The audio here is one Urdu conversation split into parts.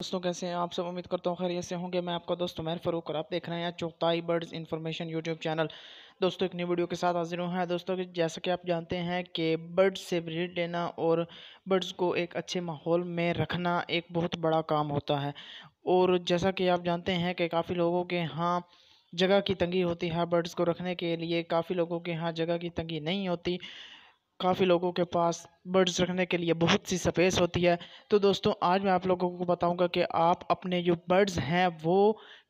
دوستوں کیسے ہیں آپ سب امید کرتا ہوں خیریت سے ہوں گے میں آپ کا دوست عمیر فروغ اور آپ دیکھ رہے ہیں چوکتائی برڈز انفارمیشن یوٹیوب چینل دوستوں ایک نئی ویڈیو کے ساتھ حاضر ہوں ہیں دوستوں جیسا کہ آپ جانتے ہیں کہ برڈز سے بریڈ لینا اور برڈز کو ایک اچھے ماحول میں رکھنا ایک بہت بڑا کام ہوتا ہے اور جیسا کہ آپ جانتے ہیں کہ کافی لوگوں کے ہاں جگہ کی تنگی ہوتی ہے برڈز کو رکھنے کے لیے کافی لوگوں کے ہاں جگہ کی تنگی نہیں ہوتی کافی لوگوں کے پاس برڈز رکھنے کے لیے بہت سی سپیس ہوتی ہے تو دوستوں آج میں آپ لوگوں کو بتاؤں گا کہ آپ اپنے جو برڈز ہیں وہ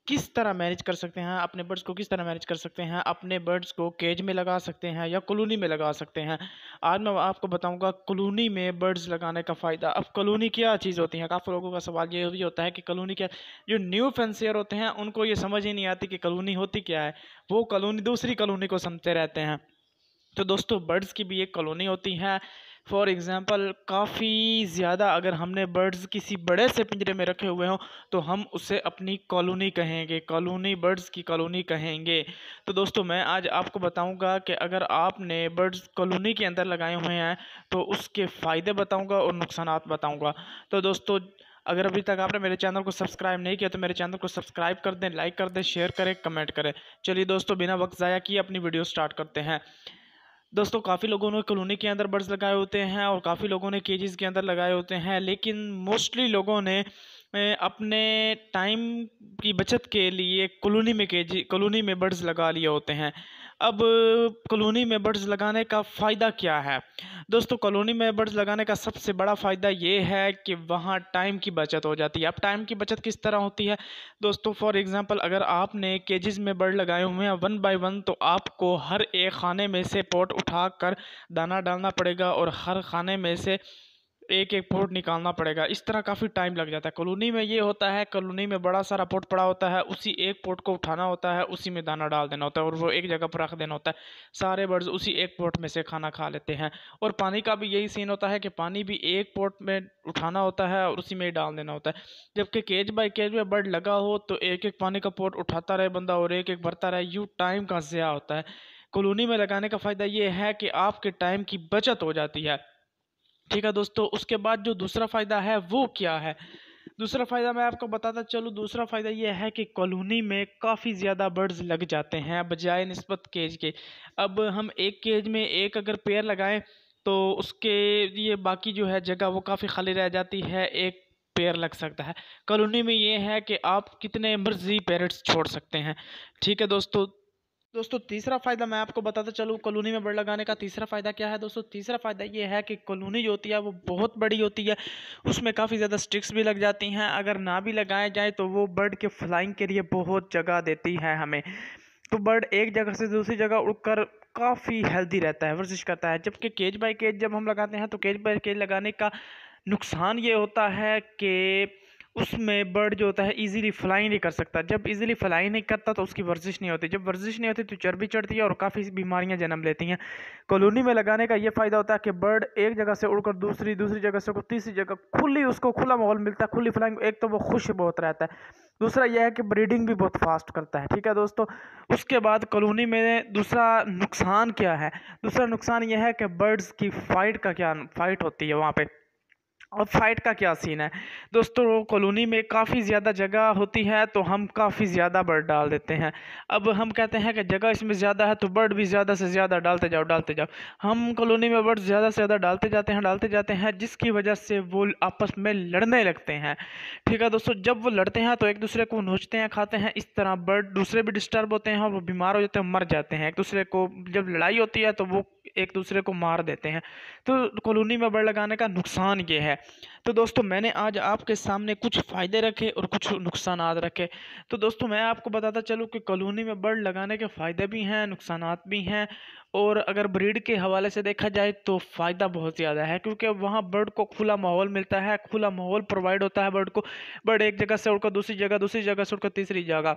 کس طرح مینج کر سکتے ہیں اپنے برڈز کو کس طرح مینج کر سکتے ہیں اپنے برڈز کو کیج میں لگا سکتے ہیں یا کلونی میں لگا سکتے ہیں آج میں آپ کو بتاؤں گا کلونی میں برڈز لگانے کا فائدہ اب کلونی کیا چیز ہوتی ہے کافی لوگوں کا سوال یہ بھی ہوتا ہے کہ کلونی کیا جو نیو فینسیئر ہوتے ہیں ان کو یہ سمجھ ہی نہیں آتی کہ کلونی ہوتی کیا ہے وہ کلونی دوسری کلونی کو سمجھتے رہتے ہیں تو دوستو برڈز کی بھی ایک کالونی ہوتی ہے فار ایگزامپل کافی زیادہ اگر ہم نے برڈز کسی بڑے سے پنجرے میں رکھے ہوئے ہوں تو ہم اسے اپنی کالونی کہیں گے کالونی برڈز کی کالونی کہیں گے تو دوستو میں آج آپ کو بتاؤں گا کہ اگر آپ نے برڈز کالونی کے اندر لگائے ہوئے ہیں تو اس کے فائدے بتاؤں گا اور نقصانات بتاؤں گا تو دوستو اگر ابھی تک آپ نے میرے چینل کو سبسکرائب نہیں کیا تو میرے چینل کو سبسکرائب کر دیں لائک کر دیں شیئر کریں کمنٹ کریں چلیے دوستو بنا وقت ضائع کیے اپنی ویڈیو سٹارٹ کرتے ہیں دوستوں کافی لوگوں نے کلونی کے اندر برڈز لگائے ہوتے ہیں اور کافی لوگوں نے کیجز کے اندر لگائے ہوتے ہیں لیکن موسٹلی لوگوں نے میں اپنے ٹائم کی بچت کے لیے کلونی میں کیجی کلونی میں برڈز لگا لیے ہوتے ہیں اب کلونی میں برڈز لگانے کا فائدہ کیا ہے دوستو کلونی میں برڈز لگانے کا سب سے بڑا فائدہ یہ ہے کہ وہاں ٹائم کی بچت ہو جاتی ہے اب ٹائم کی بچت کس طرح ہوتی ہے دوستو فار ایگزامپل اگر آپ نے کیجز میں برڈ لگائے ہوئے ہیں ون بائی ون تو آپ کو ہر ایک خانے میں سے پوٹ اٹھا کر دانہ ڈالنا پڑے گا اور ہر خانے میں سے ایک ایک پورٹ نکالنا پڑے گا اس طرح کافی ٹائم لگ جاتا ہے کالونی میں یہ ہوتا ہے کالونی میں بڑا سارا پورٹ پڑا ہوتا ہے اسی ایک پورٹ کو اٹھانا ہوتا ہے اسی میں دانہ ڈال دینا ہوتا ہے اور وہ ایک جگہ پر رکھ دینا ہوتا ہے سارے برڈز اسی ایک پورٹ میں سے کھانا کھا لیتے ہیں اور پانی کا بھی یہی سین ہوتا ہے کہ پانی بھی ایک پورٹ میں اٹھانا ہوتا ہے اور اسی میں ہی ڈال دینا ہوتا ہے جبکہ کیج بائی کیج میں برڈ لگا ہو تو ایک ایک پانی کا پورٹ اٹھاتا رہے بندہ اور ایک ایک بھرتا رہے یوں ٹائم کا ضیاع ہوتا ہے کالونی میں لگانے کا فائدہ یہ ہے کہ آپ کے ٹائم کی بچت ہو جاتی ہے ٹھیک ہے دوستو اس کے بعد جو دوسرا فائدہ ہے وہ کیا ہے دوسرا فائدہ میں آپ کو بتاتا چلوں دوسرا فائدہ یہ ہے کہ کالونی میں کافی زیادہ برڈز لگ جاتے ہیں بجائے نسبت کیج کے اب ہم ایک کیج میں ایک اگر پیر لگائیں تو اس کے یہ باقی جو ہے جگہ وہ کافی خالی رہ جاتی ہے ایک پیر لگ سکتا ہے کالونی میں یہ ہے کہ آپ کتنے مرضی پیرٹس چھوڑ سکتے ہیں ٹھیک ہے دوستو دوستوں تیسرا فائدہ میں آپ کو بتاتا چلوں کالونی میں بڑھ لگانے کا تیسرا فائدہ کیا ہے دوستوں تیسرا فائدہ یہ ہے کہ کالونی جو ہوتی ہے وہ بہت بڑی ہوتی ہے اس میں کافی زیادہ سٹکس بھی لگ جاتی ہیں اگر نہ بھی لگائے جائیں تو وہ برڈ کے فلائنگ کے لیے بہت جگہ دیتی ہے ہمیں تو برڈ ایک جگہ سے دوسری جگہ اڑ کر کافی ہیلدی رہتا ہے ورزش کرتا ہے جبکہ کیج بائی کیج جب ہم لگاتے ہیں تو کیج بائی کیج لگانے کا نقصان یہ ہوتا ہے کہ اس میں برڈ جو ہوتا ہے ایزیلی فلائی نہیں کر سکتا جب ایزیلی فلائی نہیں کرتا تو اس کی ورزش نہیں ہوتی جب ورزش نہیں ہوتی تو چربی چڑھتی ہے اور کافی بیماریاں جنم لیتی ہیں کالونی میں لگانے کا یہ فائدہ ہوتا ہے کہ برڈ ایک جگہ سے اڑ کر دوسری دوسری جگہ سے تیسری جگہ کھلی اس کو کھلا ماحول ملتا ہے کھلی فلائنگ ایک تو وہ خوش بہت رہتا ہے دوسرا یہ ہے کہ بریڈنگ بھی بہت فاسٹ کرتا ہے ٹھیک ہے دوستو اس کے بعد کالونی میں دوسرا نقصان کیا ہے دوسرا نقصان یہ ہے کہ برڈز کی فائٹ کا کیا فائٹ ہوتی ہے وہاں پہ اور فائٹ کا کیا سین ہے دوستو کالونی میں کافی زیادہ جگہ ہوتی ہے تو ہم کافی زیادہ برڈ ڈال دیتے ہیں اب ہم کہتے ہیں کہ جگہ اس میں زیادہ ہے تو برڈ بھی زیادہ سے زیادہ ڈالتے جاؤ ڈالتے جاؤ ہم کالونی میں برڈ زیادہ سے زیادہ ڈالتے جاتے ہیں ڈالتے جاتے ہیں جس کی وجہ سے وہ آپس میں لڑنے لگتے ہیں ٹھیک ہے دوستو جب وہ لڑتے ہیں تو ایک دوسرے کو نوچتے ہیں کھاتے ہیں اس طرح برڈ دوسرے بھی ڈسٹرب ہوتے ہیں اور وہ بیمار ہو جاتے ہیں مر جاتے ہیں ایک دوسرے کو جب لڑائی ہوتی ہے تو وہ ایک دوسرے کو مار دیتے ہیں تو کالونی میں برڈ لگانے کا نقصان یہ ہے تو دوستو میں نے آج آپ کے سامنے کچھ کچھ فائدے رکھے رکھے اور نقصانات تو کالونی میں برڈ لگانے کے فائدے بھی ہیں نقصانات بھی ہیں اور اگر بریڈ کے حوالے سے دیکھا جائے تو فائدہ بہت زیادہ ہے کیونکہ وہاں برڈ کو کھلا ماحول ملتا ہے کھلا ماحول پرووائڈ ہوتا ہے برڈ کو برڈ ایک جگہ سے اڑ کر دوسری جگہ دوسری جگہ سے اڑ کر تیسری جگہ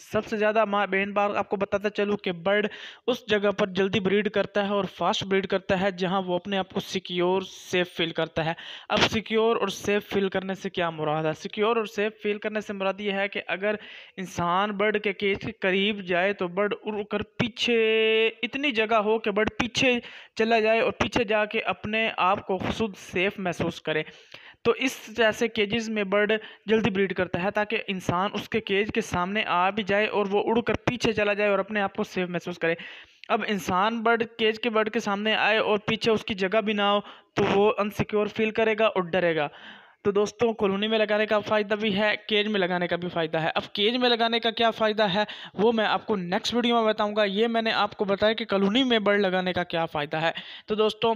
سب سے زیادہ ماں بین بار آپ کو بتاتا چلوں کہ برڈ اس جگہ پر جلدی بریڈ کرتا ہے اور فاسٹ بریڈ کرتا ہے جہاں وہ اپنے آپ کو سیکیور سیف فیل کرتا ہے اب سیکیور اور سیف فیل کرنے سے کیا مراد ہے سیکیور اور سیف فیل کرنے سے مراد یہ ہے کہ اگر انسان برڈ کے کے قریب جائے تو برڈ اڑ کر پیچھے اتنی جگہ ہو کہ برڈ پیچھے چلا جائے اور پیچھے جا کے اپنے آپ کو خود سیف محسوس کرے تو اس جیسے کیجز میں برڈ جلدی بریڈ کرتا ہے تاکہ انسان اس کے کیج کے سامنے آ بھی جائے اور وہ اڑ کر پیچھے چلا جائے اور اپنے آپ کو سیف محسوس کرے اب انسان برڈ کیج کے برڈ کے سامنے آئے اور پیچھے اس کی جگہ بھی نہ ہو تو وہ انسیکیور فیل کرے گا اور ڈرے گا تو دوستوں کالونی میں لگانے کا فائدہ بھی ہے کیج میں لگانے کا بھی فائدہ ہے اب کیج میں لگانے کا کیا فائدہ ہے وہ میں آپ کو نیکسٹ ویڈیو میں بتاؤں گا یہ میں نے آپ کو بتایا کہ کالونی میں برڈ لگانے کا کیا فائدہ ہے تو دوستوں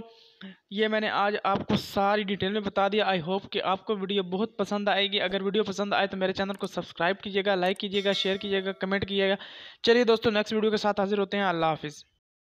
یہ میں نے آج آپ کو ساری ڈیٹیل میں بتا دیا آئی ہوپ کہ آپ کو ویڈیو بہت پسند آئے گی اگر ویڈیو پسند آئے تو میرے چینل کو سبسکرائب کیجیے گا لائک کیجیے گا شیئر کیجیے گا کمنٹ کیجیے گا چلیے دوستوں نیکسٹ ویڈیو کے ساتھ حاضر ہوتے ہیں اللہ حافظ